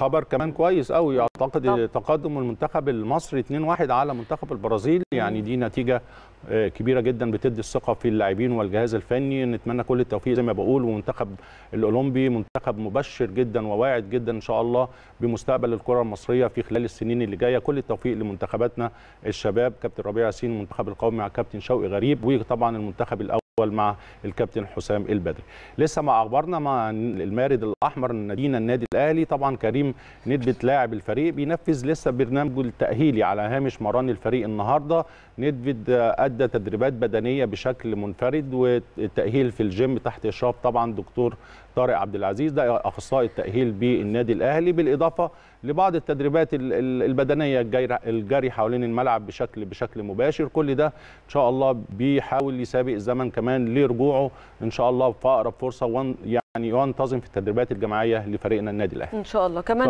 خبر كمان كويس قوي اعتقد تقدم المنتخب المصري 2-1 على منتخب البرازيل يعني دي نتيجه آه، كبيره جدا بتدي الثقه في اللاعبين والجهاز الفني نتمنى كل التوفيق زي ما بقول ومنتخب الاولمبي منتخب مبشر جدا وواعد جدا ان شاء الله بمستقبل الكره المصريه في خلال السنين اللي جايه كل التوفيق لمنتخباتنا الشباب كابتن ربيع ياسين المنتخب القومي مع كابتن شوقي غريب وطبعا المنتخب الاول مع الكابتن حسام البدري لسه مع اخبارنا مع المارد الاحمر نادينا النادي الاهلي طبعا كريم ندبت لاعب الفريق بينفذ لسه برنامجه التاهيلي على هامش مران الفريق النهارده ندبت ادى تدريبات بدنيه بشكل منفرد والتاهيل في الجيم تحت اشراف طبعا دكتور طارق عبد العزيز ده اخصائي التاهيل بالنادي الاهلي بالاضافه لبعض التدريبات البدنيه الجاري حوالين الملعب بشكل بشكل مباشر كل ده ان شاء الله بيحاول يسابق الزمن كمان كمان لرجوعه ان شاء الله في اقرب فرصه يعني ينتظم في التدريبات الجماعيه لفريقنا النادي الاهلي ان شاء الله كمان